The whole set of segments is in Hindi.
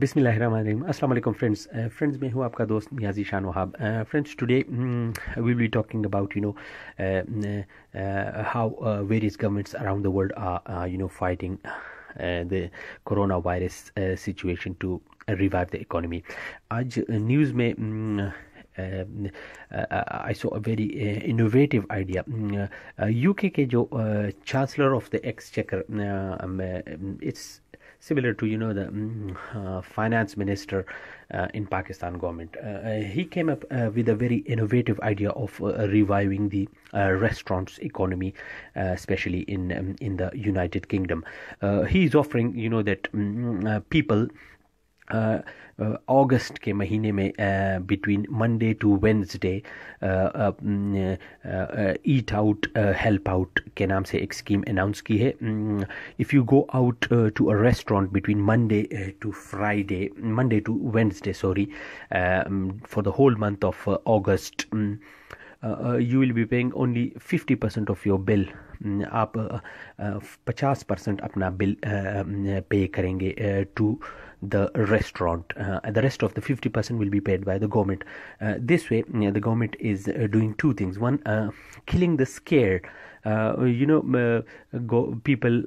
bismillahirrahmanirrahim assalamu alaikum friends friends mein hu aapka dost niazi shan wahab uh, friends today mm, we will be talking about you know how various governments around the world are uh, you know fighting uh, the coronavirus uh, situation to revive the economy aaj news mein um, I saw a very innovative idea UK के जो chancellor of the exchequer similar to you know the mm, uh, finance minister uh, in Pakistan government. Uh, he came up with a very innovative idea of reviving the restaurants economy, especially in um, in the United Kingdom. he is offering you know that um, people अगस्त के महीने में between Monday to Wednesday eat out help out के नाम से एक स्कीम अनाउंस की है if you go out to a restaurant between Monday to Friday Monday to Wednesday sorry for the whole month of August you will be paying only fifty percent of your bill आप पचास परसेंट अपना बिल पे करेंगे to the restaurant. Uh, the rest of the 50% will be paid by the government. Uh, this way, the government is uh, doing two things. One, killing the scare you know people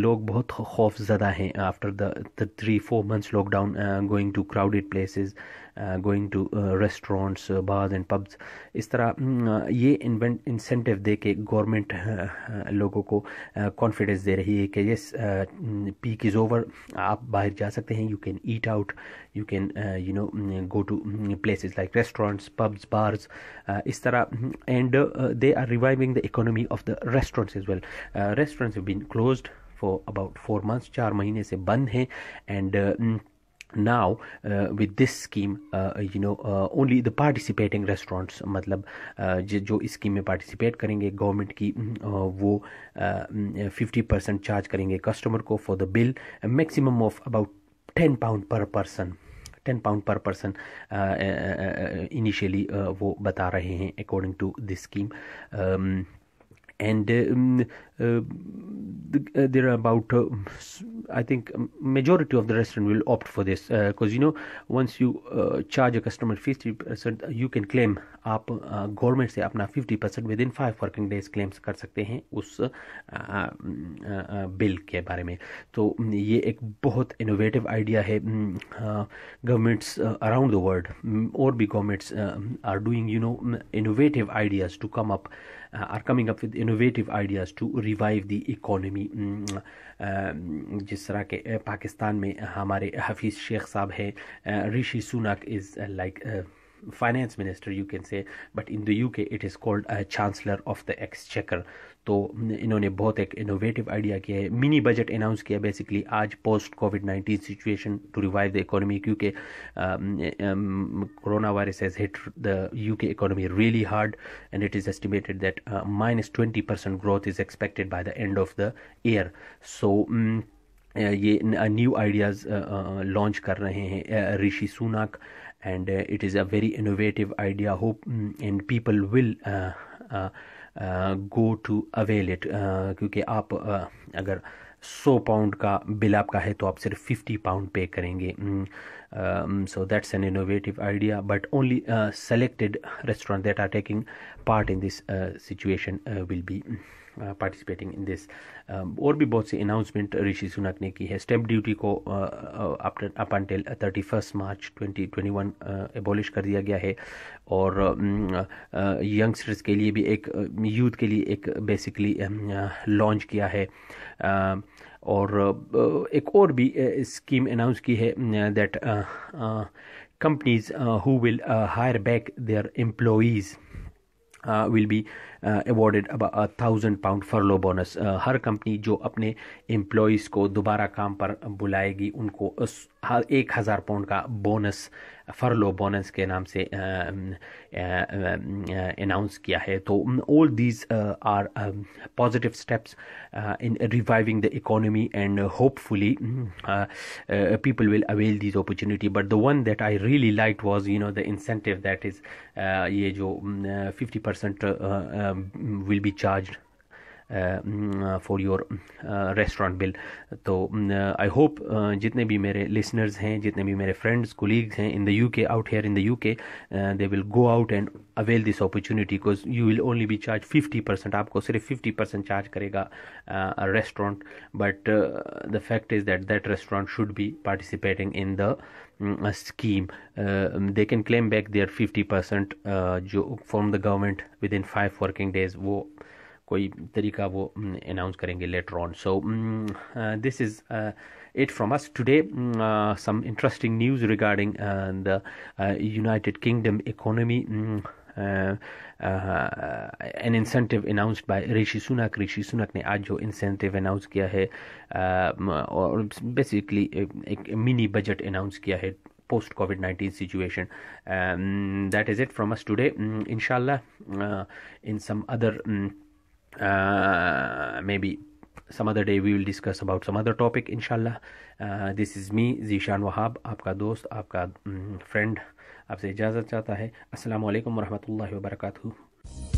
लोग बहुत खौफ ज़दा हैं after the three four months lockdown going to crowded places going to restaurants bars and pubs इस तरह mm, uh, ये इन्वेंट इंसेंटिव दे के गवर्नमेंट uh, uh, लोगों को कॉन्फिडेंस दे रही है कि यस पीक इज़ ओवर आप बाहर जा सकते हैं you can eat out you can you know go to places like restaurants pubs bars इस तरह and they are reviving the economy economy of the restaurants is well restaurants have been closed for about four months चार महीने से बंद हैं and now uh, with this scheme uh, you know uh, only the participating मतलब जो इस स्कीम में पार्टिसिपेट करेंगे गवर्नमेंट की वो फिफ्टी परसेंट चार्ज करेंगे कस्टमर को for the bill maximum of about ten pound per person ten pound per person initially वो बता रहे हैं according to this scheme and um, Uh, there are about uh, i think um, majority of the restaurant will opt for this because uh, you know once you charge a customer 50% you can claim आप गवर्नमेंट से अपना 50% within five working days claims कर सकते हैं उस बिल के बारे में तो um, ये एक बहुत इनोवेटिव आइडिया है गवर्नमेंट्स अराउंड द वर्ल्ड और भी governments are doing you know innovative ideas to come up are coming up with innovative ideas to revive the economy जिस तरह के पाकिस्तान में हमारे हफीज़ शेख साहब हैं Rishi Sunak is like finance minister you can say but in the uk it is called a chancellor of the exchequer तो इन्होंने बहुत एक इनोवेटिव आइडिया किया है मिनी बजट अनाउंस किया बेसिकली आज post covid nineteen situation to revive the economy क्योंकि corona virus has hit the UK economy really hard and it is estimated that minus twenty percent growth is expected by the end of the year so ये न्यू आइडियाज़ लॉन्च कर रहे हैं Rishi Sunak and it is a very innovative idea hope and people will go to avail it क्योंकि आप uh, अगर सौ पाउंड का बिल आपका है तो आप सिर्फ फिफ्टी पाउंड पे करेंगे mm, um, so that's an innovative idea but only uh, selected restaurants that are taking part in this uh, situation uh, will be participating in this और भी बहुत सी अनाउंसमेंट ऋषि सुनक ने की है स्टेप ड्यूटी को up until thirty first March twenty twenty one abolish कर दिया गया है और यंगस्टर्स um, uh, के लिए भी एक यूथ uh, के लिए एक बेसिकली लॉन्च um, uh, किया है um, और एक और भी स्कीम अनाउंस की है that companies who will hire back their employees will be awarded a thousand pound furlough bonus हर कंपनी जो अपने एम्प्लॉयज़ को दोबारा काम पर बुलाएगी उनको एक हज़ार पाउंड का बोनस फरलो बोनस के नाम से announce uh, um, uh, uh, किया है तो all these are positive steps in reviving the economy and hopefully people will avail these opportunity but the one that I really like was you know the incentive that is ये जो fifty mm, percent um, will be charged for your restaurant bill तो आई होप जितने भी मेरे लिसनर्स हैं जितने भी मेरे फ्रेंड्स कोलीग्स हैं in the U K out here in the U K they will go out and avail this opportunity because you will only be charge fifty percent आपको सिर्फ फिफ्टी परसेंट चार्ज करेगा restaurant but the fact is that that restaurant should be participating in the scheme uh, they can claim back their 50% uh, from the government within 5 working days wo कोई तरीका वो अनाउंस करेंगे later on so this is it from us today. Uh, some interesting news regarding uh, the uh, United Kingdom economy. An an incentive by by Rishi Sunak Rishi Sunak ने आज जो इंसेंटिव अनाउंस किया है और बेसिकली एक मिनी बजट अनाउंस किया है post COVID 19 situation. Um, that is it from us today. Mm, inshallah, in some other. maybe some other day we will discuss about some other topic inshallah uh, this is me zishan wahab aapka आपका दोस्त आपका फ्रेंड आपसे ijazat chahta hai assalam alaikum warahmatullahi wabarakatuh